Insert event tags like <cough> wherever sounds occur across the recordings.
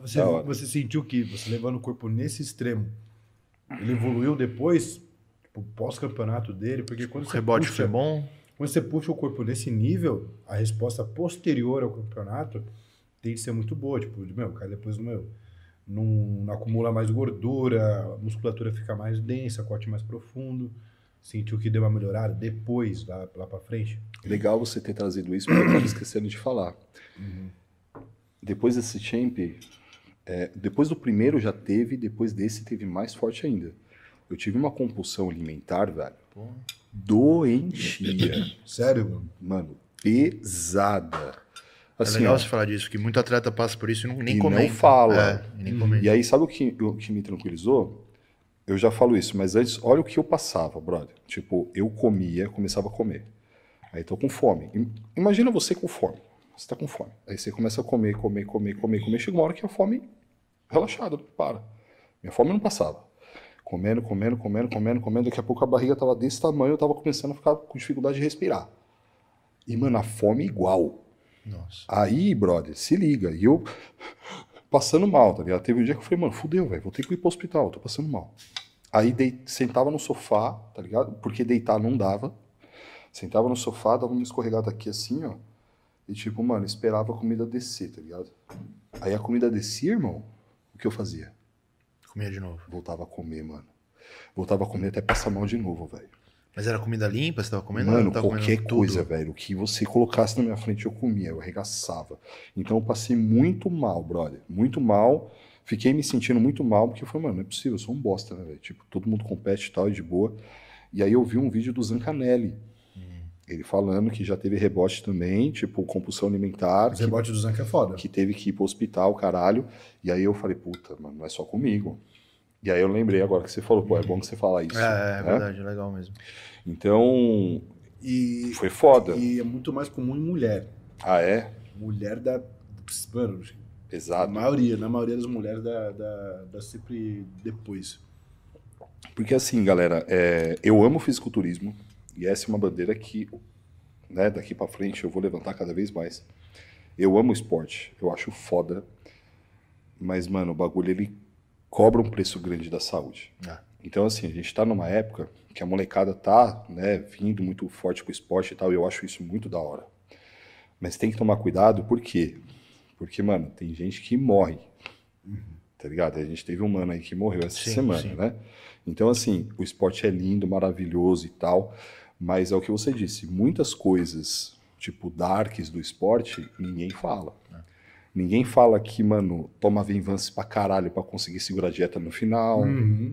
Você, você sentiu que você levando o corpo nesse extremo, ele evoluiu depois pro pós-campeonato dele? Porque tipo, quando o você rebote puxa, foi bom. Quando você puxa o corpo nesse nível, a resposta posterior ao campeonato tem que ser muito boa. Tipo, meu, cara depois, meu, não, não acumula mais gordura, a musculatura fica mais densa, corte mais profundo sentiu que deu uma melhorada depois, lá, lá para frente? Legal você ter trazido isso, porque eu estava esquecendo de falar. Uhum. Depois desse champ, é, depois do primeiro já teve, depois desse teve mais forte ainda. Eu tive uma compulsão alimentar, velho. Pô. Doentia. Sério, mano? Mano, pesada. É assim, é legal você falar disso, que muito atleta passa por isso e não, nem e não fala. É, e, nem hum. e aí, sabe o que, o que me tranquilizou? Eu já falo isso, mas antes, olha o que eu passava, brother. Tipo, eu comia, começava a comer. Aí tô com fome. Imagina você com fome. Você tá com fome. Aí você começa a comer, comer, comer, comer, comer. Chega uma hora que a fome relaxada, para. Minha fome não passava. Comendo, comendo, comendo, comendo, comendo. Daqui a pouco a barriga tava desse tamanho, eu tava começando a ficar com dificuldade de respirar. E, mano, a fome é igual. Nossa. Aí, brother, se liga. E eu passando mal, tá ligado? Teve um dia que eu falei, mano, fudeu, velho, vou ter que ir pro hospital, tô passando mal. Aí dei, sentava no sofá, tá ligado? Porque deitar não dava. Sentava no sofá, dava uma escorregada aqui assim, ó e tipo, mano, esperava a comida descer, tá ligado? Aí a comida descia, irmão, o que eu fazia? Comia de novo. Voltava a comer, mano. Voltava a comer até passar mal de novo, velho. Mas era comida limpa, você tava comendo? Mano, tava qualquer comendo coisa, velho. O que você colocasse na minha frente, eu comia, eu arregaçava. Então eu passei muito mal, brother. Muito mal. Fiquei me sentindo muito mal, porque eu falei, mano, não é possível, eu sou um bosta, né, velho? Tipo, todo mundo compete e tal, de boa. E aí eu vi um vídeo do Zancanelli ele falando que já teve rebote também, tipo, compulsão alimentar. Os rebote do Zanca é foda. Que teve que ir pro hospital, caralho. E aí eu falei, puta, mano, não é só comigo. E aí eu lembrei agora que você falou, pô, é bom que você falar isso. É, é né? verdade, é legal mesmo. Então, e, foi foda. E é muito mais comum em mulher. Ah, é? Mulher da... Mano, Pesado. Na maioria, na maioria das mulheres da, da, da sempre depois. Porque assim, galera, é, eu amo fisiculturismo. E essa é uma bandeira que, né, daqui para frente eu vou levantar cada vez mais. Eu amo esporte, eu acho foda. Mas, mano, o bagulho ele cobra um preço grande da saúde. É. Então, assim, a gente está numa época que a molecada tá, né, vindo muito forte com o esporte e tal, e eu acho isso muito da hora. Mas tem que tomar cuidado, por quê? Porque, mano, tem gente que morre. Uhum. Tá ligado? A gente teve um mano aí que morreu essa sim, semana, sim. né? Então, assim, o esporte é lindo, maravilhoso e tal, mas é o que você disse, muitas coisas, tipo darks do esporte, ninguém fala. É. Ninguém fala que, mano, toma Vinvance pra caralho pra conseguir segurar a dieta no final. Uhum.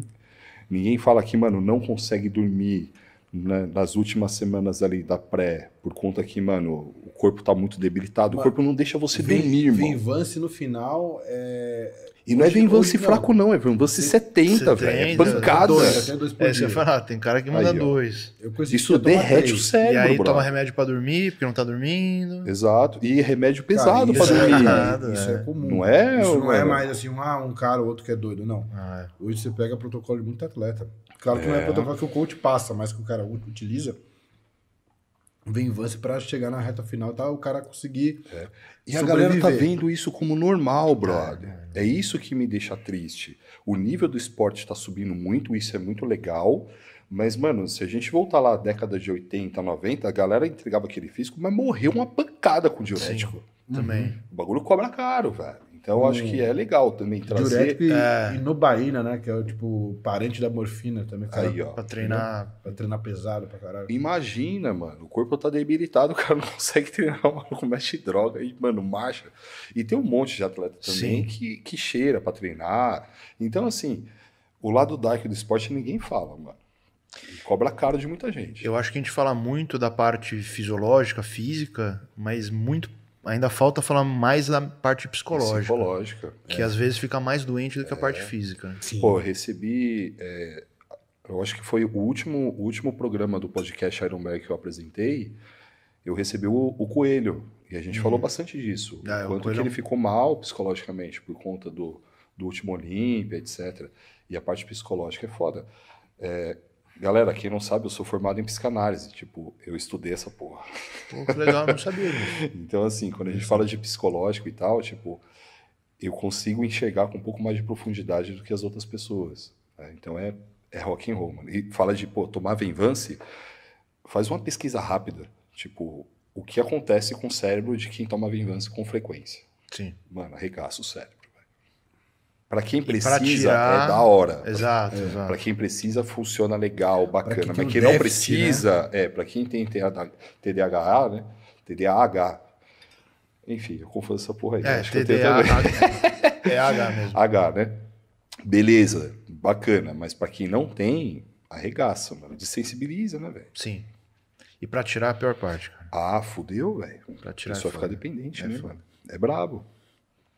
Ninguém fala que, mano, não consegue dormir né, nas últimas semanas ali da pré, por conta que, mano, corpo está muito debilitado, Mas o corpo não deixa você vem, dormir, vem mano. Vance no final é. E não é vem Vance fraco, não, é vem Vance 70, velho. É, é pancada. Dois, dois é, você fala, ah, tem cara que manda aí, dois. Isso derrete três. o cérebro. E aí bro. toma remédio para dormir, porque não tá dormindo. Exato. E remédio pesado para é dormir. Nada, isso é. é comum. Não é? Isso não é, mais assim, um, ah, um cara, ou outro que é doido, não. Ah, é. Hoje você pega protocolo de muito atleta. Claro que não é protocolo que o coach passa, mas que o cara utiliza vingança para chegar na reta final, tá? O cara conseguir. É. E sobreviver. a galera tá vendo isso como normal, é. brother. É, é, é, isso que me deixa triste. O nível do esporte está subindo muito, isso é muito legal. Mas, mano, se a gente voltar lá à década de 80, 90, a galera entregava aquele físico, mas morreu uma pancada com o diurético. Sim, também. Uhum. O bagulho cobra caro, velho. Então, acho que é legal também trazer. Diurético e, é. e nobaína, né? Que é o tipo parente da morfina também. Cara, Aí, ó. Pra treinar. Pra treinar pesado pra caralho. Imagina, mano. O corpo tá debilitado, <laughs> o cara não consegue treinar, mano. Comete droga e, mano, marcha. E tem um monte de atleta também que, que cheira pra treinar. Então, assim, o lado dark do esporte ninguém fala, mano. cobra caro de muita gente. Eu acho que a gente fala muito da parte fisiológica, física, mas muito ainda falta falar mais da parte psicológica. Psicológica. Que é. às vezes fica mais doente do que é. a parte física. Sim. Pô, recebi. É, eu acho que foi o último, o último programa do podcast Ironberg que eu apresentei. Eu recebi o, o Coelho. E a gente uhum. falou bastante disso. Ah, é, quanto que ele é ficou mal psicologicamente por conta do, do último Olímpia, etc. E a parte psicológica é foda. É, Galera, quem não sabe, eu sou formado em psicanálise. Tipo, eu estudei essa porra. Pô, que legal, não sabia. Né? <laughs> então, assim, quando a gente fala de psicológico e tal, tipo, eu consigo enxergar com um pouco mais de profundidade do que as outras pessoas. Né? Então, é, é rock and roll, mano. E fala de, pô, tomar venvance, faz uma pesquisa rápida. Tipo, o que acontece com o cérebro de quem toma venvance com frequência? Sim. Mano, arregaça o cérebro. Para quem precisa, é tirar... é da hora. Exato, é, exato. Para quem precisa, funciona legal, bacana. Quem Mas quem não precisa, né? é, para quem tem TDAH, né? TDAH. Enfim, eu confundo essa porra aí. Né? É, acho TDAH. Que é <laughs> H mesmo. H, né? Beleza, bacana. Mas para quem não tem, arregaça, mano. Desensibiliza, né, velho? Sim. E para tirar é a pior parte, cara. Ah, fudeu, velho. Pra tirar. É Só ficar dependente, é né, foda. mano? É brabo.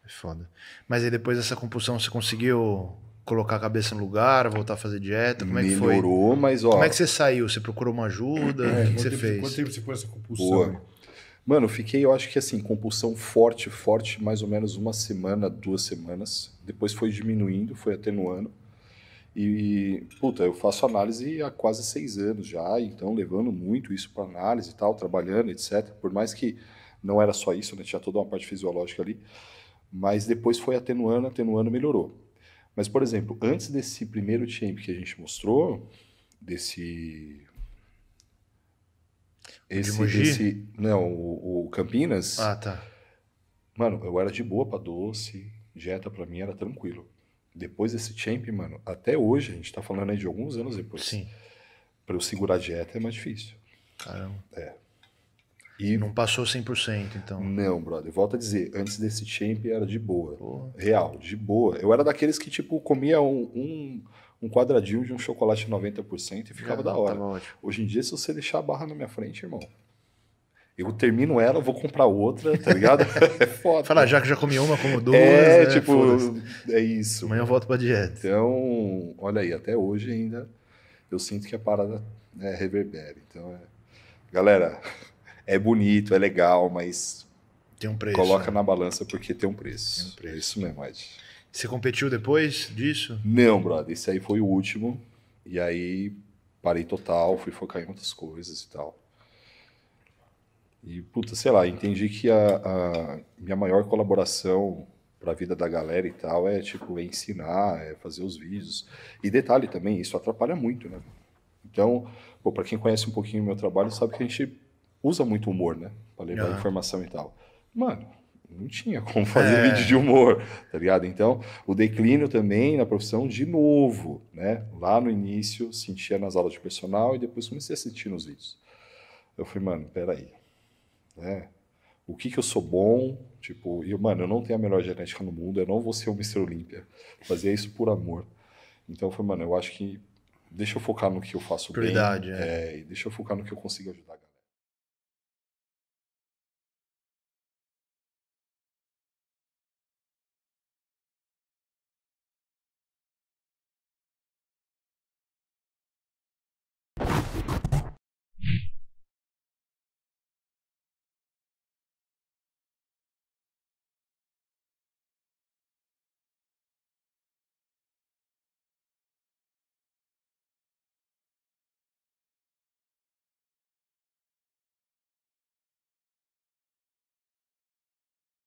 É foda. Mas aí depois dessa compulsão, você conseguiu colocar a cabeça no lugar, voltar a fazer dieta? Como é Melhorou, que foi? Melhorou, mas ó. Como é que você saiu? Você procurou uma ajuda? É, o que, você tempo, fez? Quanto tempo você com essa compulsão? Boa. Mano, eu fiquei, eu acho que assim, compulsão forte, forte, mais ou menos uma semana, duas semanas. Depois foi diminuindo, foi atenuando. E, puta, eu faço análise há quase seis anos já, então levando muito isso para análise e tal, trabalhando, etc. Por mais que não era só isso, né? Tinha toda uma parte fisiológica ali mas depois foi atenuando, atenuando, melhorou. Mas, por exemplo, antes desse primeiro champ que a gente mostrou, desse. Esse, desse, não, o, o, Campinas. Ah, tá. Mano, eu era de boa pra doce, dieta pra mim era tranquilo. Depois desse champ, mano, até hoje, a gente tá falando aí de alguns anos depois. Sim. Pra eu segurar a dieta é mais difícil. Caramba. É. E não passou 100%, então. Não, brother. Volto a dizer, antes desse champ era de boa. Porra. Real, de boa. Eu era daqueles que, tipo, comia um, um, um quadradinho de um chocolate 90% e ficava é, da hora. Tá hoje em dia, se você deixar a barra na minha frente, irmão, eu termino ela, vou comprar outra, tá ligado? <laughs> É foda. Fala, já que já comi uma, como duas. É, né? tipo, é isso. Amanhã eu volto pra dieta. Então, olha aí, até hoje ainda eu sinto que a parada é reverbera. Então, é... galera, é bonito, é legal, mas. Tem um preço. Coloca né? na balança porque tem um preço. Tem um preço. É isso mesmo, Ed. Você competiu depois disso? Não, brother. Esse aí foi o último. E aí parei total, fui focar em outras coisas e tal. E, puta, sei lá, entendi que a, a minha maior colaboração para a vida da galera e tal é, tipo, é ensinar, é fazer os vídeos. E detalhe também, isso atrapalha muito, né? Então, para quem conhece um pouquinho o meu trabalho, sabe que a gente usa muito humor, né? Pra levar uhum. informação e tal. Mano, não tinha como <laughs> fazer é. vídeo de humor, tá ligado? Então, o declínio também na profissão, de novo, né? Lá no início, sentia nas aulas de personal e depois comecei a sentir nos vídeos. Eu falei, mano, peraí, né? O que que eu sou bom? Tipo, E mano, eu não tenho a melhor genética no mundo, eu não vou ser o Mr. Olímpia. Fazia isso por amor. Então, eu falei, mano, eu acho que deixa eu focar no que eu faço bem. Verdade, é. é. E deixa eu focar no que eu consigo ajudar